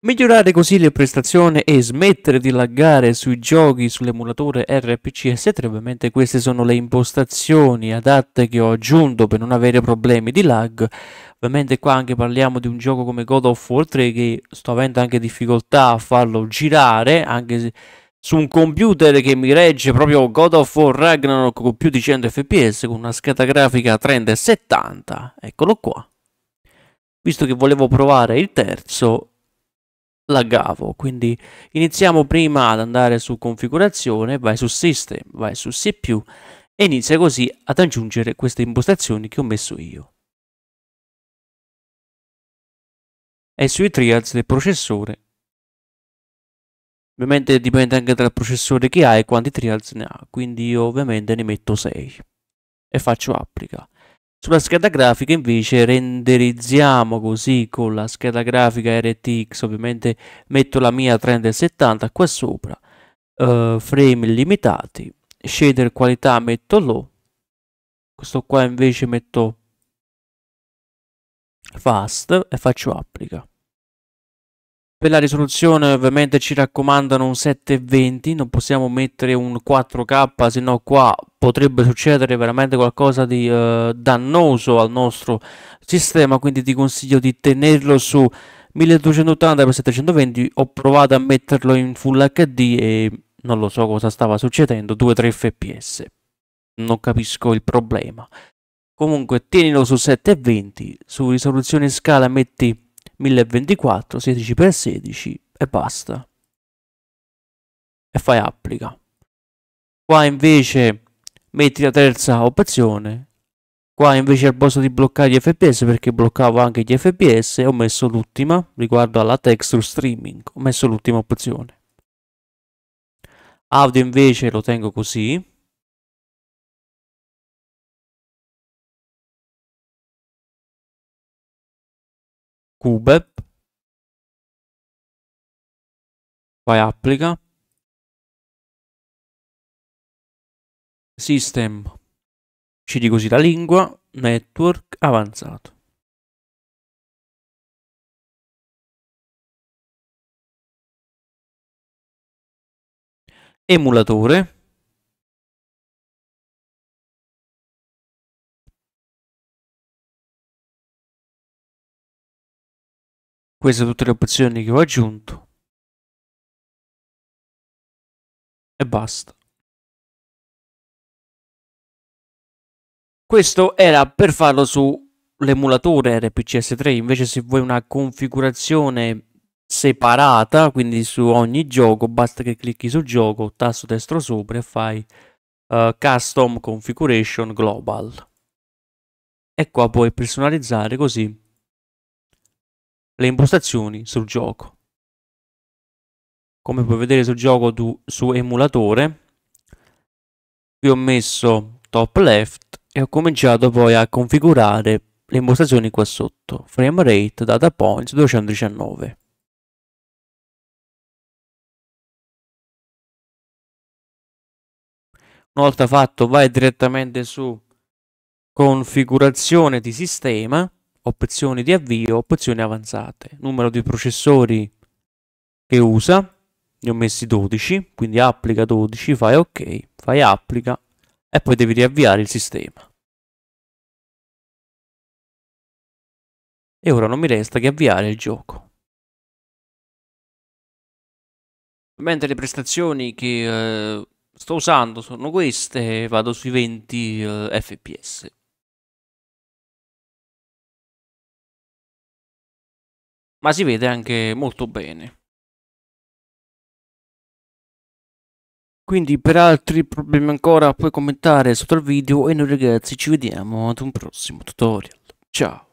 migliorare così le prestazioni e smettere di laggare sui giochi sull'emulatore RPC S3. Ovviamente queste sono le impostazioni adatte che ho aggiunto per non avere problemi di lag. Ovviamente qua anche parliamo di un gioco come God of War 3 che sto avendo anche difficoltà a farlo girare, anche se su un computer che mi regge proprio God of War Ragnarok con più di 100 fps con una scheda grafica 30 e 70 eccolo qua visto che volevo provare il terzo laggavo quindi iniziamo prima ad andare su configurazione vai su system vai su cpu e inizia così ad aggiungere queste impostazioni che ho messo io e sui triads del processore ovviamente dipende anche dal processore che ha e quanti triads ne ha quindi io ovviamente ne metto 6 e faccio applica sulla scheda grafica invece renderizziamo così con la scheda grafica RTX, ovviamente metto la mia 3070 qua sopra, uh, frame limitati, shader qualità metto low, questo qua invece metto fast e faccio applica. Per la risoluzione ovviamente ci raccomandano un 720, non possiamo mettere un 4K, sennò qua potrebbe succedere veramente qualcosa di eh, dannoso al nostro sistema, quindi ti consiglio di tenerlo su 1280x720, ho provato a metterlo in Full HD e non lo so cosa stava succedendo, 2-3 fps, non capisco il problema. Comunque tienilo su 720, su risoluzione scala metti 1024, 16x16 e basta. E fai applica. Qua invece metti la terza opzione. Qua invece al posto di bloccare gli FPS, perché bloccavo anche gli FPS, ho messo l'ultima, riguardo alla texture streaming, ho messo l'ultima opzione. Audio invece lo tengo così, Cube vai applica system ci dico così la lingua network avanzato emulatore Queste sono tutte le opzioni che ho aggiunto. E basta. Questo era per farlo sull'emulatore RPCS3, invece se vuoi una configurazione separata, quindi su ogni gioco, basta che clicchi sul gioco, tasto destro sopra e fai uh, Custom Configuration Global. E qua puoi personalizzare così le impostazioni sul gioco. Come puoi vedere sul gioco tu, su emulatore, qui ho messo top left e ho cominciato poi a configurare le impostazioni qua sotto, frame rate, data points 219. Una volta fatto vai direttamente su configurazione di sistema opzioni di avvio, opzioni avanzate, numero di processori che usa, ne ho messi 12, quindi applica 12, fai ok, fai applica e poi devi riavviare il sistema. E ora non mi resta che avviare il gioco. Mentre le prestazioni che eh, sto usando sono queste, vado sui 20 eh, fps. ma si vede anche molto bene. Quindi per altri problemi ancora puoi commentare sotto al video e noi ragazzi ci vediamo ad un prossimo tutorial. Ciao!